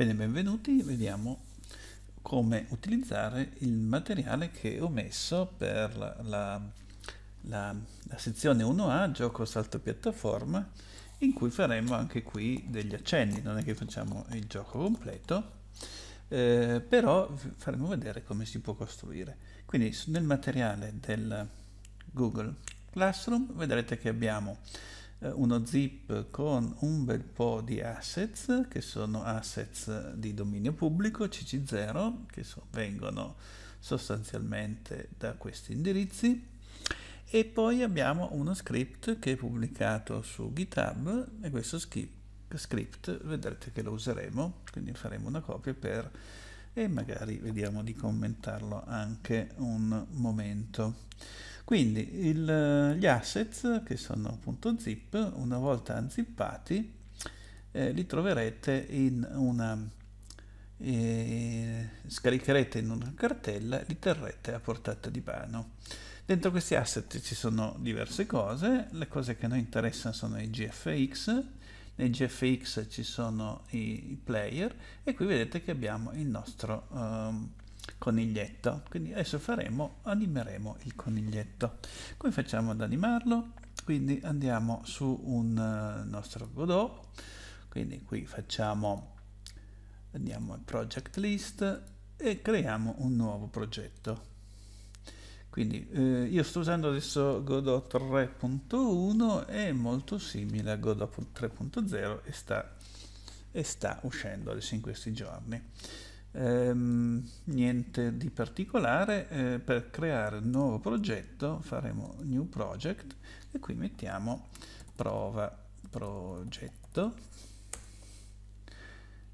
Bene, benvenuti, vediamo come utilizzare il materiale che ho messo per la, la, la, la sezione 1A, gioco salto piattaforma, in cui faremo anche qui degli accenni, non è che facciamo il gioco completo, eh, però faremo vedere come si può costruire. Quindi nel materiale del Google Classroom vedrete che abbiamo eh, uno zip con un bel po' di assets che sono assets di dominio pubblico cc0 che vengono sostanzialmente da questi indirizzi e poi abbiamo uno script che è pubblicato su github e questo script vedrete che lo useremo quindi faremo una copia per e magari vediamo di commentarlo anche un momento. Quindi il, gli assets che sono appunto zip, una volta unzippati, eh, li troverete in una eh, scaricherete in una cartella, li terrete a portata di mano. Dentro questi asset ci sono diverse cose, le cose che a noi interessano sono i GFX, nel GFX ci sono i player e qui vedete che abbiamo il nostro um, coniglietto quindi adesso faremo animeremo il coniglietto come facciamo ad animarlo quindi andiamo su un uh, nostro godot quindi qui facciamo andiamo al project list e creiamo un nuovo progetto quindi eh, io sto usando adesso Godot 3.1, è molto simile a Godot 3.0 e sta, e sta uscendo adesso in questi giorni. Ehm, niente di particolare, eh, per creare un nuovo progetto faremo New Project e qui mettiamo prova progetto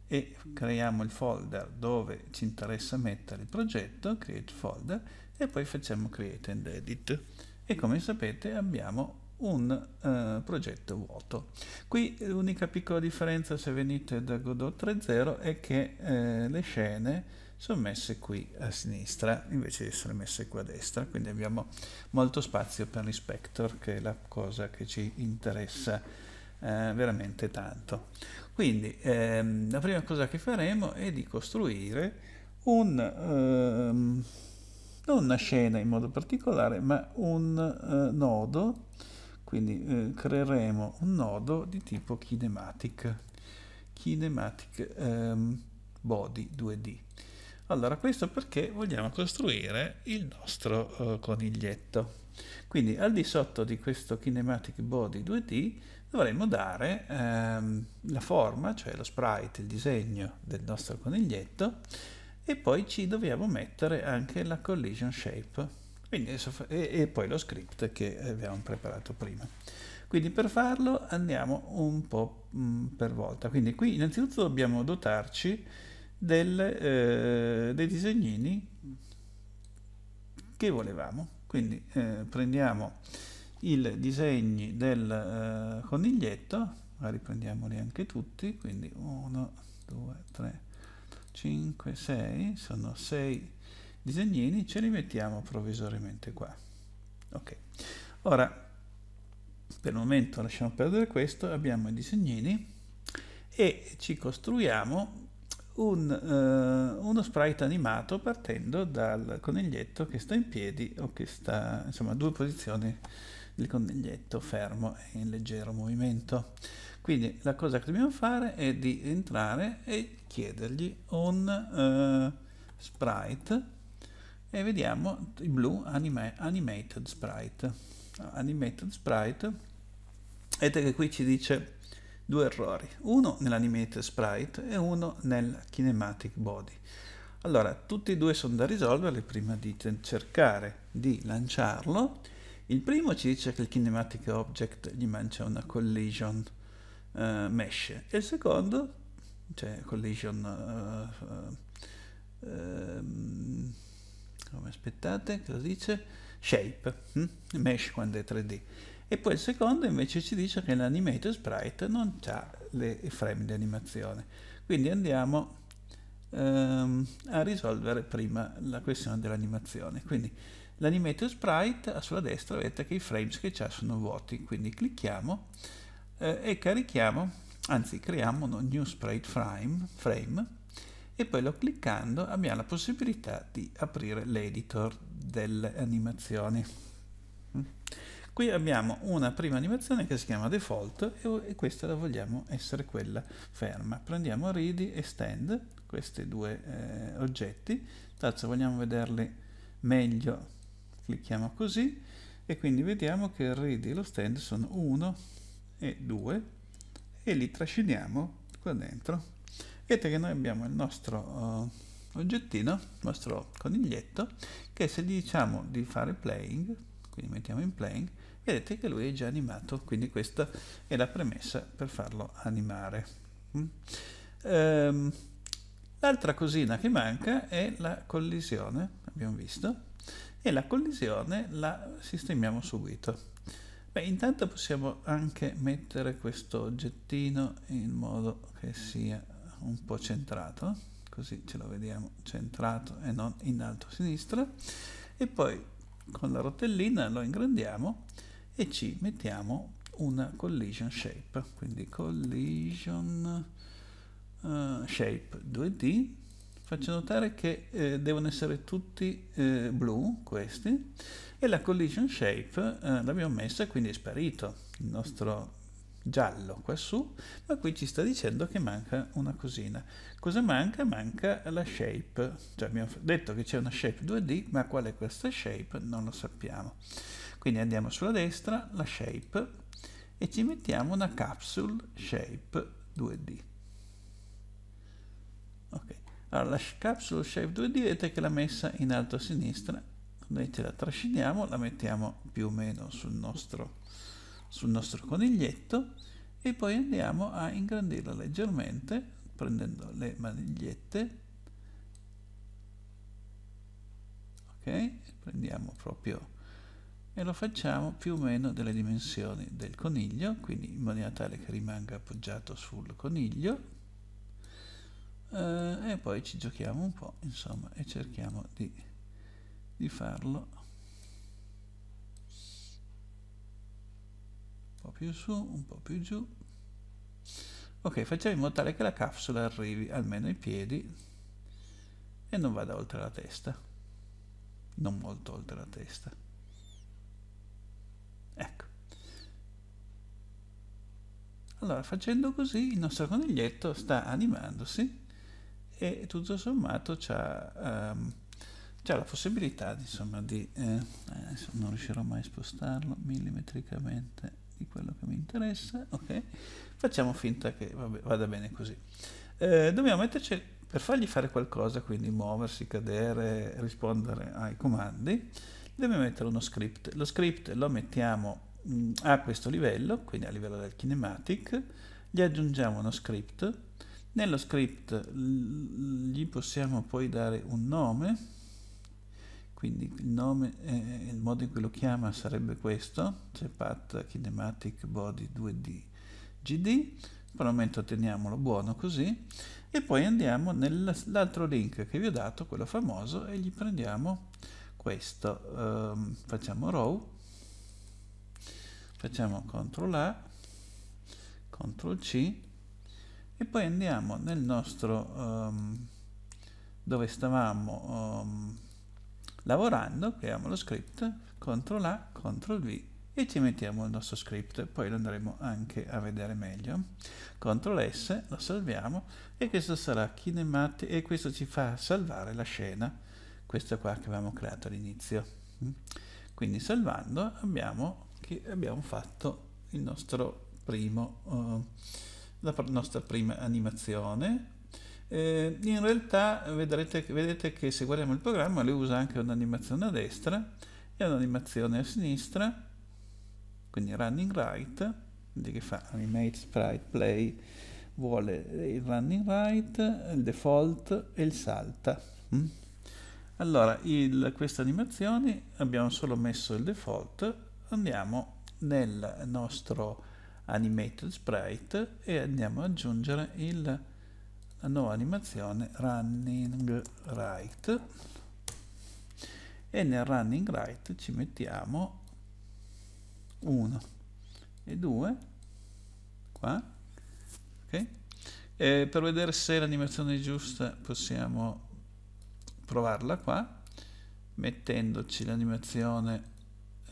e creiamo il folder dove ci interessa mettere il progetto, create folder e poi facciamo create and edit e come sapete abbiamo un uh, progetto vuoto. Qui l'unica piccola differenza se venite da Godot 3.0 è che eh, le scene sono messe qui a sinistra invece di essere messe qui a destra, quindi abbiamo molto spazio per l'inspector che è la cosa che ci interessa eh, veramente tanto. Quindi ehm, la prima cosa che faremo è di costruire un... Ehm, non una scena in modo particolare, ma un uh, nodo, quindi uh, creeremo un nodo di tipo kinematic, kinematic um, body 2D. Allora, questo perché vogliamo costruire il nostro uh, coniglietto. Quindi al di sotto di questo kinematic body 2D dovremmo dare ehm, la forma, cioè lo sprite, il disegno del nostro coniglietto e poi ci dobbiamo mettere anche la collision shape quindi, e, poi lo script che abbiamo preparato prima quindi per farlo andiamo un po' mm, per volta quindi qui innanzitutto dobbiamo dotarci del, eh, dei disegnini che volevamo quindi eh, prendiamo i disegni del eh, coniglietto magari prendiamoli anche tutti quindi 1 2 3 5, 6, sono 6 disegnini, ce li mettiamo provvisoriamente qua. Ok, ora per il momento lasciamo perdere questo, abbiamo i disegnini e ci costruiamo un, eh, uno sprite animato partendo dal coniglietto che sta in piedi o che sta, insomma, a due posizioni del coniglietto fermo e in leggero movimento. Quindi la cosa che dobbiamo fare è di entrare e chiedergli un uh, sprite e vediamo il blu anime, animated sprite. Animated sprite, vedete che qui ci dice due errori, uno nell'animated sprite e uno nel kinematic body. Allora, tutti e due sono da risolvere prima di cercare di lanciarlo. Il primo ci dice che il kinematic object gli mancia una collision, uh, eh, mesh e il secondo, cioè collision, uh, um, come aspettate, cosa dice? Shape, hm? mesh quando è 3D. E poi il secondo invece ci dice che l'animator sprite non ha le frame di animazione. Quindi andiamo um, a risolvere prima la questione dell'animazione. Quindi l'animator sprite, sulla destra vedete che i frames che c'ha sono vuoti, quindi clicchiamo eh, e carichiamo, anzi creiamo uno new sprite frame, frame e poi lo cliccando abbiamo la possibilità di aprire l'editor delle animazioni. Mm. Qui abbiamo una prima animazione che si chiama default e questa la vogliamo essere quella ferma. Prendiamo ready e stand, questi due eh, oggetti, tanto se vogliamo vederli meglio clicchiamo così e quindi vediamo che il ready e lo stand sono uno e 2 e li trasciniamo qua dentro. Vedete che noi abbiamo il nostro uh, oggettino, il nostro coniglietto, che se gli diciamo di fare playing, quindi mettiamo in playing, vedete che lui è già animato, quindi questa è la premessa per farlo animare. Mm. Um, L'altra cosina che manca è la collisione, abbiamo visto, e la collisione la sistemiamo subito. Beh, intanto possiamo anche mettere questo oggettino in modo che sia un po' centrato, così ce lo vediamo centrato e non in alto a sinistra, e poi con la rotellina lo ingrandiamo e ci mettiamo una collision shape, quindi collision uh, shape 2D Faccio notare che eh, devono essere tutti eh, blu, questi, e la collision shape eh, l'abbiamo messa e quindi è sparito il nostro giallo quassù ma qui ci sta dicendo che manca una cosina. Cosa manca? Manca la shape, cioè abbiamo detto che c'è una shape 2D, ma qual è questa shape? Non lo sappiamo. Quindi andiamo sulla destra, la shape, e ci mettiamo una capsule shape 2D. Ok. Allora la capsule Shave 2D vedete che l'ha messa in alto a sinistra, noi ce la trasciniamo, la mettiamo più o meno sul nostro, sul nostro coniglietto e poi andiamo a ingrandirla leggermente prendendo le manigliette. Ok, prendiamo proprio e lo facciamo più o meno delle dimensioni del coniglio, quindi in maniera tale che rimanga appoggiato sul coniglio, eh, e poi ci giochiamo un po', insomma, e cerchiamo di, di farlo un po' più su, un po' più giù. Ok, facciamo in modo tale che la capsula arrivi almeno ai piedi e non vada oltre la testa, non molto oltre la testa. Ecco. Allora, facendo così, il nostro coniglietto sta animandosi e tutto sommato c'ha, um, c'ha la possibilità insomma, di, eh, eh non riuscirò mai a spostarlo millimetricamente di quello che mi interessa, ok? Facciamo finta che vabbè, vada bene così. Eh, dobbiamo metterci per fargli fare qualcosa, quindi muoversi, cadere, rispondere ai comandi, dobbiamo mettere uno script. Lo script lo mettiamo mh, mm, a questo livello, quindi a livello del kinematic, gli aggiungiamo uno script nello script gli possiamo poi dare un nome, quindi il nome, eh, il modo in cui lo chiama sarebbe questo, c'è path kinematic body 2D gd, per il momento teniamolo buono così, e poi andiamo nell'altro link che vi ho dato, quello famoso, e gli prendiamo questo, um, facciamo row, facciamo CTRL A, CTRL C, e poi andiamo nel nostro um, dove stavamo um, lavorando creiamo lo script CTRL A, CTRL V e ci mettiamo il nostro script poi lo andremo anche a vedere meglio CTRL S, lo salviamo e questo sarà kinematic e questo ci fa salvare la scena questa qua che avevamo creato all'inizio mm. quindi salvando abbiamo, abbiamo, fatto il nostro primo uh, la nostra prima animazione. Eh, in realtà vedrete, vedete che se guardiamo il programma lui usa anche un'animazione a destra e un'animazione a sinistra, quindi running right, quindi che fa animate, sprite, play, vuole il running right, il default e il salta. Mm? Allora, il, queste animazioni abbiamo solo messo il default, andiamo nel nostro animated sprite e andiamo ad aggiungere il, la nuova animazione running right e nel running right ci mettiamo 1 e 2 qua ok e per vedere se l'animazione è giusta possiamo provarla qua mettendoci l'animazione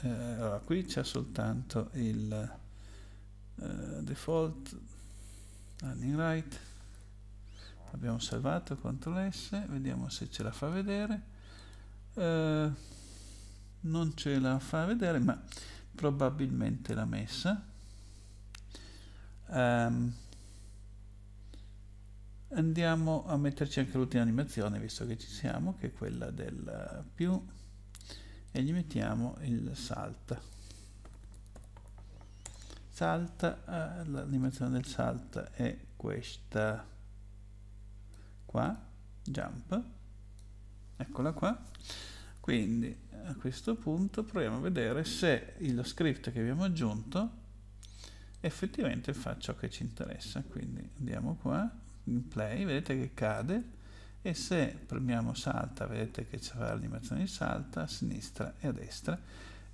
eh, allora qui c'è soltanto il eh, default running right abbiamo salvato CTRL S vediamo se ce la fa vedere uh, non ce la fa vedere ma probabilmente l'ha messa um, andiamo a metterci anche l'ultima animazione visto che ci siamo che è quella del più e gli mettiamo il salta salta, eh, la dimensione del salta è questa qua, jump, eccola qua. Quindi a questo punto proviamo a vedere se lo script che abbiamo aggiunto effettivamente fa ciò che ci interessa. Quindi andiamo qua, in play, vedete che cade e se premiamo salta, vedete che ci fa l'animazione di salta a sinistra e a destra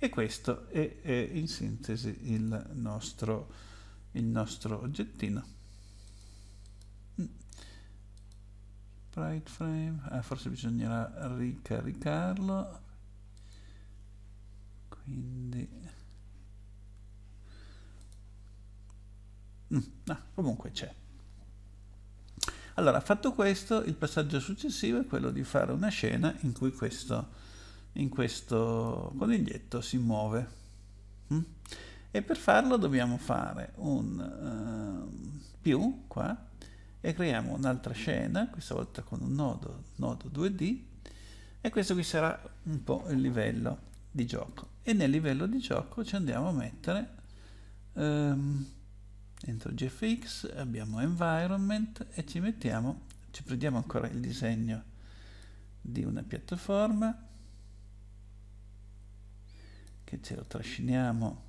e questo è, è in sintesi il nostro, il nostro oggettino. Bright mm. frame, ah, forse bisognerà ricaricarlo. Quindi... Mm, ah, comunque c'è. Allora, fatto questo, il passaggio successivo è quello di fare una scena in cui questo in questo coniglietto si muove. Mm? E per farlo dobbiamo fare un uh, più qua e creiamo un'altra scena, questa volta con un nodo, nodo 2D, e questo qui sarà un po' il livello di gioco. E nel livello di gioco ci andiamo a mettere um, ehm, dentro GFX, abbiamo environment e ci mettiamo, ci prendiamo ancora il disegno di una piattaforma che ce lo trasciniamo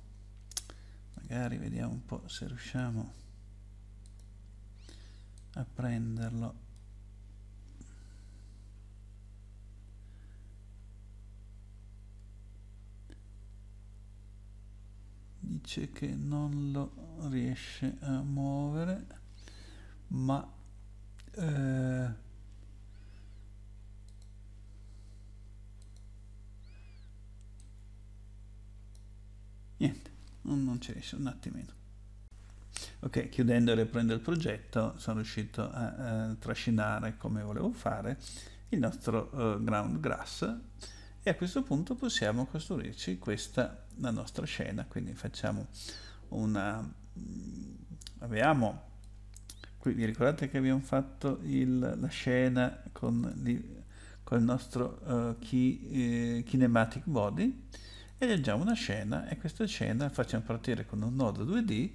magari vediamo un po' se riusciamo a prenderlo dice che non lo riesce a muovere ma eh, niente, non, non ci riesce un attimino. Ok, chiudendo e riprendo il progetto, sono riuscito a, a trascinare come volevo fare il nostro uh, ground grass e a questo punto possiamo costruirci questa la nostra scena, quindi facciamo una mm, abbiamo qui vi ricordate che abbiamo fatto il, la scena con, con, il nostro uh, eh, key, eh, kinematic body e leggiamo una scena e questa scena facciamo partire con un nodo 2D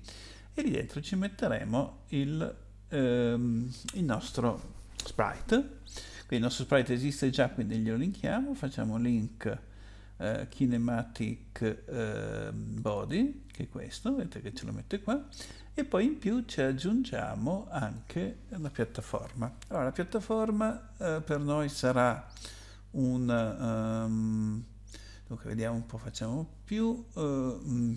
e lì dentro ci metteremo il, ehm, il nostro sprite. Quindi il nostro sprite esiste già, quindi glielo linkiamo, facciamo link eh, kinematic eh, body, che è questo, vedete che ce lo mette qua, e poi in più ci aggiungiamo anche una piattaforma. Allora, la piattaforma eh, per noi sarà un... Um, dunque vediamo un po' facciamo più uh,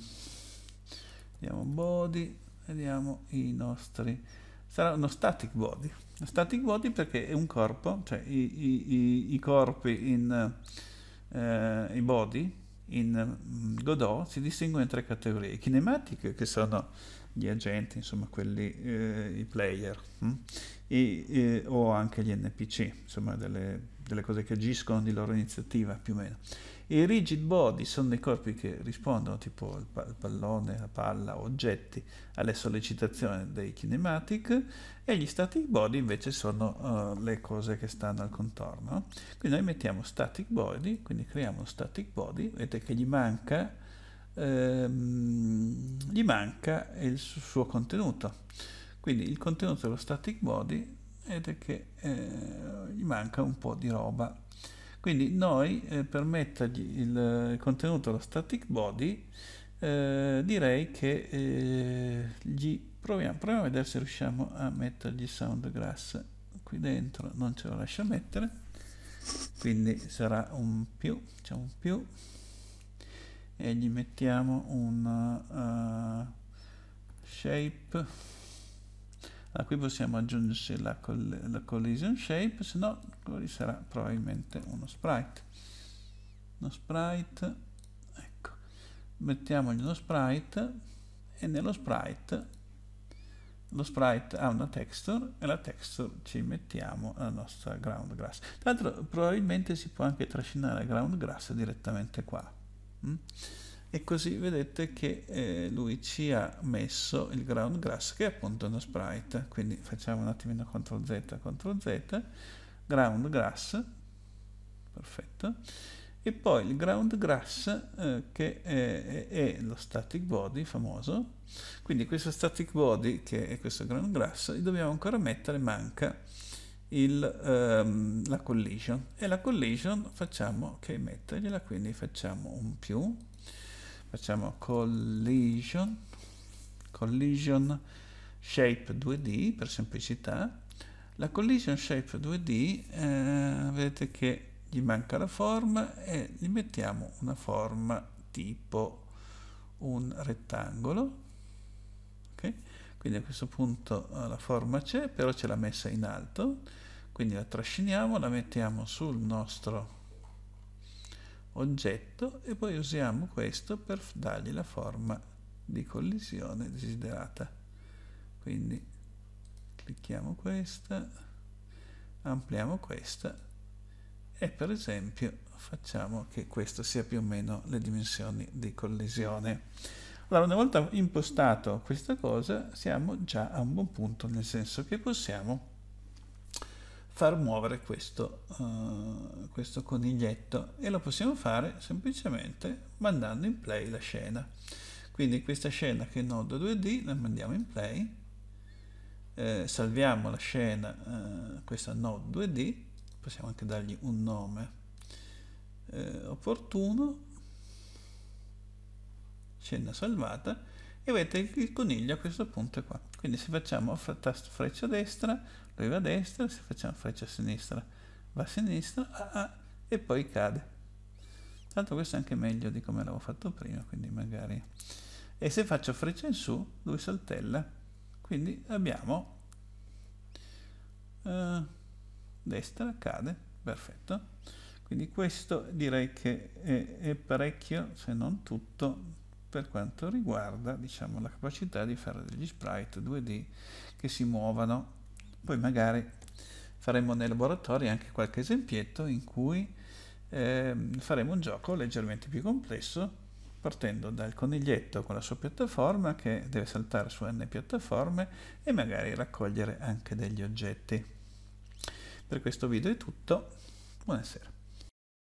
vediamo body vediamo i nostri sarà uno static body uno static body perché è un corpo cioè i, i, i corpi in uh, i body in mm, Godot si distinguono in tre categorie kinematiche che sono gli agenti insomma quelli eh, i player hm? e, e, o anche gli NPC insomma delle, delle cose che agiscono di loro iniziativa più o meno i rigid body sono dei corpi che rispondono, tipo il, il pallone, la palla, oggetti, alle sollecitazioni dei kinematic e gli static body invece sono uh, le cose che stanno al contorno. Quindi noi mettiamo static body, quindi creiamo un static body, vedete che gli manca, ehm, gli manca il suo contenuto. Quindi il contenuto dello static body vedete che eh, gli manca un po' di roba quindi noi eh, per mettergli il contenuto allo static body eh, direi che eh, gli proviamo, proviamo a vedere se riusciamo a mettergli sound grass qui dentro, non ce lo lascia mettere, quindi sarà un più, facciamo un più e gli mettiamo un uh, shape allora, ah, qui possiamo aggiungere la, coll la collision shape, se no quello sarà probabilmente uno sprite. Uno sprite, ecco, mettiamogli uno sprite e nello sprite lo sprite ha una texture e la texture ci mettiamo la nostra ground grass. Tra l'altro probabilmente si può anche trascinare la ground grass direttamente qua. Mm? e così vedete che eh, lui ci ha messo il ground grass che è appunto uno sprite quindi facciamo un attimino CTRL Z CTRL Z ground grass perfetto e poi il ground grass eh, che è, è, lo static body famoso quindi questo static body che è questo ground grass gli dobbiamo ancora mettere manca il, ehm, la collision e la collision facciamo che okay, mettergliela quindi facciamo un più facciamo collision, collision shape 2D per semplicità. La collision shape 2D eh, vedete che gli manca la forma e gli mettiamo una forma tipo un rettangolo. Okay? Quindi a questo punto eh, la forma c'è, però ce l'ha messa in alto. Quindi la trasciniamo, la mettiamo sul nostro oggetto e poi usiamo questo per dargli la forma di collisione desiderata. Quindi clicchiamo questa, ampliamo questa e per esempio facciamo che questa sia più o meno le dimensioni di collisione. Allora, una volta impostato questa cosa, siamo già a un buon punto, nel senso che possiamo far muovere questo, uh, questo coniglietto e lo possiamo fare semplicemente mandando in play la scena. Quindi questa scena che è Node 2D la mandiamo in play, eh, salviamo la scena, eh, questa Node 2D, possiamo anche dargli un nome eh, opportuno, scena salvata, e vedete che il coniglio a questo punto è qua. Quindi se facciamo tasto freccia destra arriva a destra, se facciamo freccia a sinistra, va a sinistra, ah, ah, e poi cade. Tanto questo è anche meglio di come l'avevo fatto prima, quindi magari... E se faccio freccia in su, lui saltella. Quindi abbiamo... Uh, destra, cade, perfetto. Quindi questo direi che è, è parecchio, se non tutto, per quanto riguarda diciamo, la capacità di fare degli sprite 2D che si muovano poi magari faremo nei laboratori anche qualche esempietto in cui eh, faremo un gioco leggermente più complesso partendo dal coniglietto con la sua piattaforma che deve saltare su n piattaforme e magari raccogliere anche degli oggetti. Per questo video è tutto, buonasera.